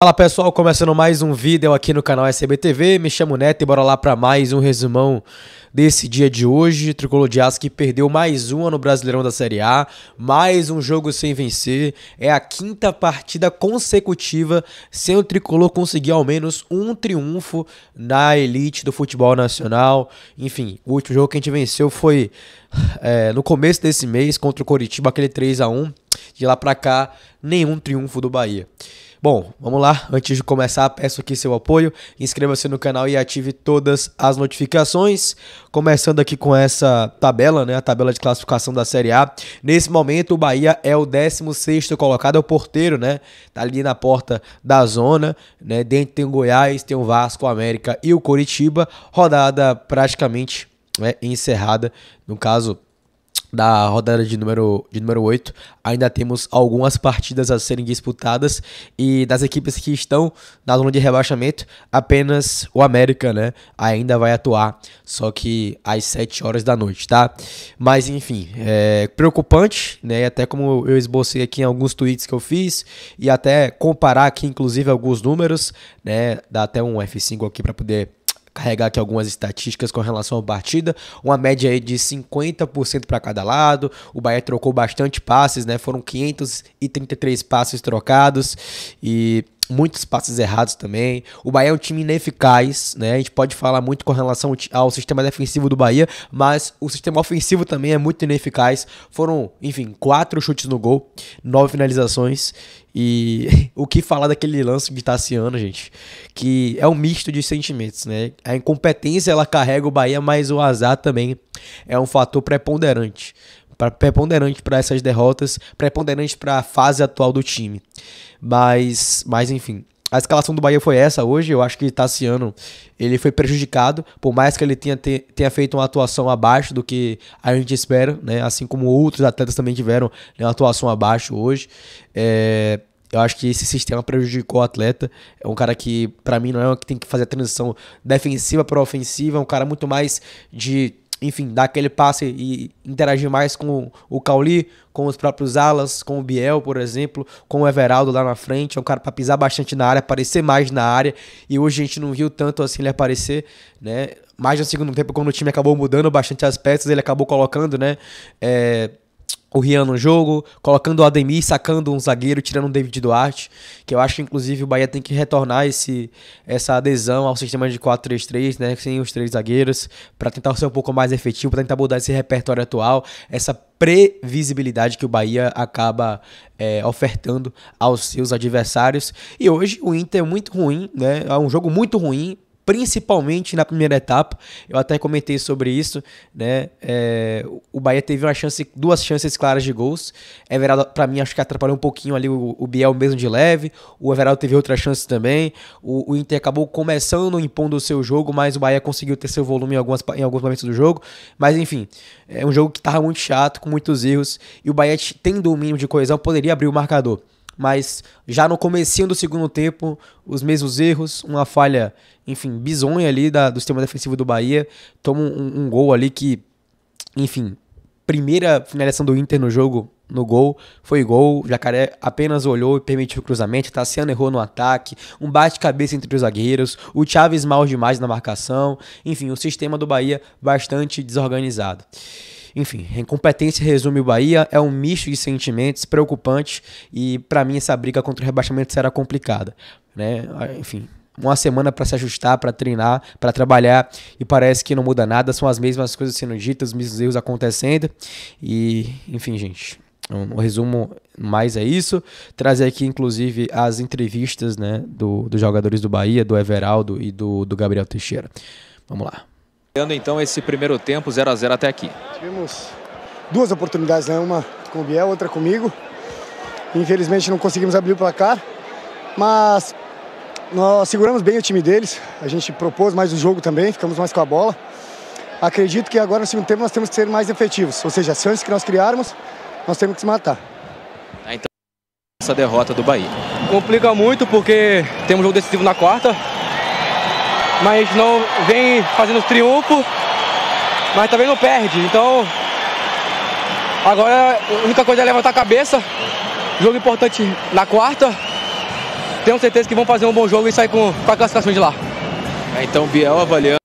Fala pessoal, começando mais um vídeo aqui no canal SBTV, me chamo Neto e bora lá para mais um resumão desse dia de hoje. Tricolor de Aço que perdeu mais uma no Brasileirão da Série A, mais um jogo sem vencer, é a quinta partida consecutiva sem o Tricolor conseguir ao menos um triunfo na elite do futebol nacional. Enfim, o último jogo que a gente venceu foi é, no começo desse mês contra o Coritiba, aquele 3 a 1 de lá para cá, nenhum triunfo do Bahia. Bom, vamos lá. Antes de começar, peço aqui seu apoio. Inscreva-se no canal e ative todas as notificações. Começando aqui com essa tabela, né? A tabela de classificação da Série A. Nesse momento, o Bahia é o 16º colocado, é o porteiro, né? Tá ali na porta da zona, né? Dentro tem o Goiás, tem o Vasco, o América e o Coritiba. Rodada praticamente né, encerrada. No caso, da rodada de número, de número 8, ainda temos algumas partidas a serem disputadas e das equipes que estão na zona de rebaixamento, apenas o América, né, ainda vai atuar, só que às 7 horas da noite, tá? Mas enfim, é preocupante, né, até como eu esbocei aqui em alguns tweets que eu fiz e até comparar aqui inclusive alguns números, né, dá até um F5 aqui para poder carregar aqui algumas estatísticas com relação à partida, uma média aí de 50% para cada lado. O Bahia trocou bastante passes, né? Foram 533 passes trocados e muitos passes errados também. O Bahia é um time ineficaz, né? A gente pode falar muito com relação ao sistema defensivo do Bahia, mas o sistema ofensivo também é muito ineficaz. Foram, enfim, quatro chutes no gol, nove finalizações. E o que falar daquele lance de Tassiano, gente? Que é um misto de sentimentos, né? A incompetência ela carrega o Bahia, mas o azar também é um fator preponderante preponderante para essas derrotas, preponderante para a fase atual do time. Mas, mas enfim, a escalação do Bahia foi essa hoje. Eu acho que Tassiano ele foi prejudicado, por mais que ele tenha, tenha feito uma atuação abaixo do que a gente espera, né? Assim como outros atletas também tiveram né, uma atuação abaixo hoje. É, eu acho que esse sistema prejudicou o atleta. É um cara que, para mim, não é um que tem que fazer a transição defensiva para ofensiva. É um cara muito mais de enfim, dar aquele passe e interagir mais com o Cauli, com os próprios alas, com o Biel, por exemplo, com o Everaldo lá na frente. É um cara para pisar bastante na área, aparecer mais na área. E hoje a gente não viu tanto assim ele aparecer, né? Mais no segundo tempo, quando o time acabou mudando bastante as peças, ele acabou colocando, né? É o Rian no jogo, colocando o Ademir, sacando um zagueiro, tirando o David Duarte, que eu acho que inclusive o Bahia tem que retornar esse, essa adesão ao sistema de 4-3-3, né, sem os três zagueiros, para tentar ser um pouco mais efetivo, para tentar mudar esse repertório atual, essa previsibilidade que o Bahia acaba é, ofertando aos seus adversários. E hoje o Inter é muito ruim, né? É um jogo muito ruim principalmente na primeira etapa. Eu até comentei sobre isso, né? É, o Bahia teve uma chance, duas chances claras de gols. Everaldo, para mim, acho que atrapalhou um pouquinho ali o, o, Biel mesmo de leve. O Everaldo teve outra chance também. O, o Inter acabou começando impondo o seu jogo, mas o Bahia conseguiu ter seu volume em, algumas, em alguns momentos do jogo. Mas enfim, é um jogo que tava muito chato, com muitos erros. E o Bahia, tendo um mínimo de coesão, poderia abrir o marcador mas já no comecinho do segundo tempo, os mesmos erros, uma falha, enfim, bizonha ali da, do sistema defensivo do Bahia, toma um, um gol ali que, enfim, primeira finalização do Inter no jogo, no gol, foi gol. Jacaré apenas olhou e permitiu o cruzamento. Tassiano errou no ataque. Um bate-cabeça entre os zagueiros. O Chaves mal demais na marcação. Enfim, o sistema do Bahia bastante desorganizado. Enfim, a incompetência resume o Bahia, é um misto de sentimentos preocupantes e para mim essa briga contra o rebaixamento será complicada, né? Ah, enfim, uma semana para se ajustar, para treinar, para trabalhar e parece que não muda nada, são as mesmas coisas sendo ditas, os mesmos erros acontecendo e, enfim, gente, um, um resumo mais é isso. Trazer aqui, inclusive, as entrevistas né, do, dos jogadores do Bahia, do Everaldo e do, do Gabriel Teixeira. Vamos lá. Dando então esse primeiro tempo 0 a 0 até aqui. Tivemos duas oportunidades, né? Uma com o Biel, outra comigo. Infelizmente não conseguimos abrir o placar, mas nós seguramos bem o time deles. A gente propôs mais o jogo também, ficamos mais com a bola. Acredito que agora no segundo tempo nós temos que ser mais efetivos, ou seja, as chances que nós criarmos, nós temos que se matar. Então, essa derrota do Bahia. Complica muito porque temos um jogo decisivo na quarta, mas não vem fazendo triunfo, mas também não perde. Então agora a única coisa é levantar a cabeça. Jogo importante na quarta. Tenho certeza que vão fazer um bom jogo e sair com, com a classificação de lá. É, então Biel avaliando.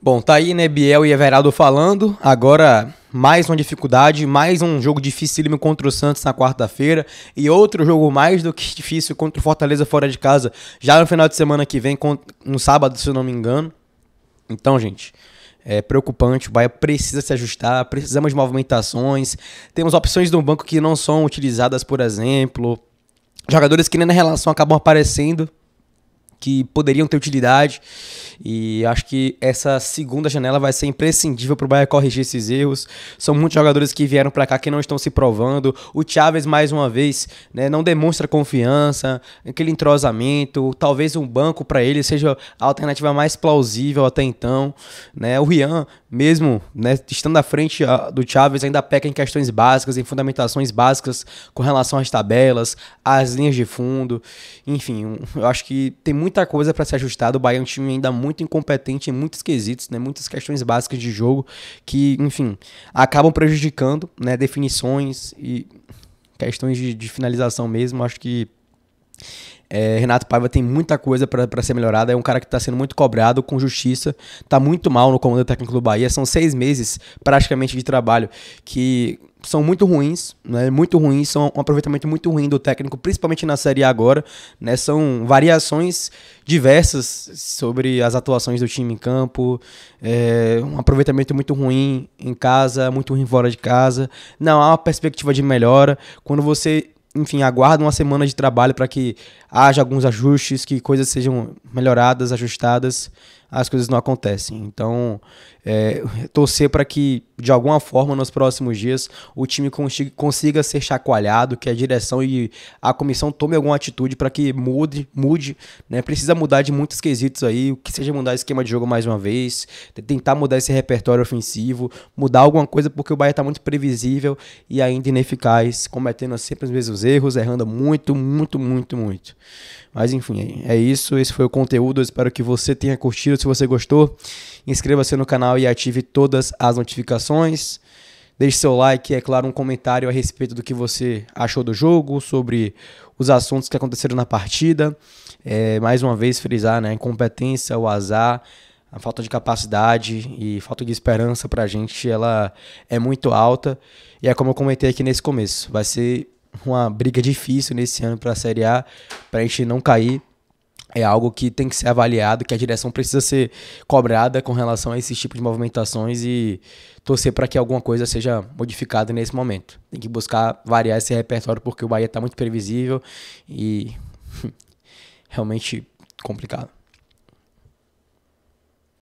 Bom, tá aí, né, Biel e Everaldo falando. Agora mais uma dificuldade, mais um jogo dificílimo contra o Santos na quarta-feira e outro jogo mais do que difícil contra o Fortaleza fora de casa, já no final de semana que vem, no sábado, se eu não me engano. Então, gente, é preocupante, o Bahia precisa se ajustar, precisamos de movimentações, temos opções no banco que não são utilizadas, por exemplo, jogadores que nem na relação acabam aparecendo que poderiam ter utilidade. E acho que essa segunda janela vai ser imprescindível para o Bahia corrigir esses erros. São muitos jogadores que vieram para cá que não estão se provando. O Chaves, mais uma vez, né, não demonstra confiança, aquele entrosamento. Talvez um banco para ele seja a alternativa mais plausível até então. Né? O Rian, mesmo né, estando à frente ah, do Chaves, ainda peca em questões básicas, em fundamentações básicas com relação às tabelas, às linhas de fundo. Enfim, eu acho que tem muito muita coisa para se ajustar. O Bahia é um time ainda muito incompetente em muitos quesitos, né? Muitas questões básicas de jogo que, enfim, acabam prejudicando, né? Definições e questões de, de finalização mesmo. Acho que é, Renato Paiva tem muita coisa para ser melhorada. É um cara que está sendo muito cobrado com justiça. Está muito mal no comando técnico do Bahia. São seis meses praticamente de trabalho que são muito ruins, né? Muito ruins, são um aproveitamento muito ruim do técnico, principalmente na Série agora, né? São variações diversas sobre as atuações do time em campo, é, um aproveitamento muito ruim em casa, muito ruim fora de casa. Não há uma perspectiva de melhora. Quando você enfim, aguarda uma semana de trabalho para que haja alguns ajustes, que coisas sejam melhoradas, ajustadas as coisas não acontecem. Então, é, torcer para que, de alguma forma, nos próximos dias, o time consiga ser chacoalhado, que a direção e a comissão tome alguma atitude para que mude, mude, né? Precisa mudar de muitos quesitos aí, que seja mudar esquema de jogo mais uma vez, tentar mudar esse repertório ofensivo, mudar alguma coisa, porque o Bahia está muito previsível e ainda ineficaz, cometendo sempre os mesmos erros, errando muito, muito, muito, muito. Mas enfim, é isso. Esse foi o conteúdo. Eu espero que você tenha curtido se você gostou, inscreva-se no canal e ative todas as notificações. Deixe seu like e, é claro, um comentário a respeito do que você achou do jogo, sobre os assuntos que aconteceram na partida. É, mais uma vez, frisar né, a incompetência, o azar, a falta de capacidade e falta de esperança para a gente, ela é muito alta. E é como eu comentei aqui nesse começo, vai ser uma briga difícil nesse ano para a Série A, para a gente não cair é algo que tem que ser avaliado, que a direção precisa ser cobrada com relação a esse tipo de movimentações e torcer para que alguma coisa seja modificada nesse momento. Tem que buscar variar esse repertório porque o Bahia está muito previsível e realmente complicado.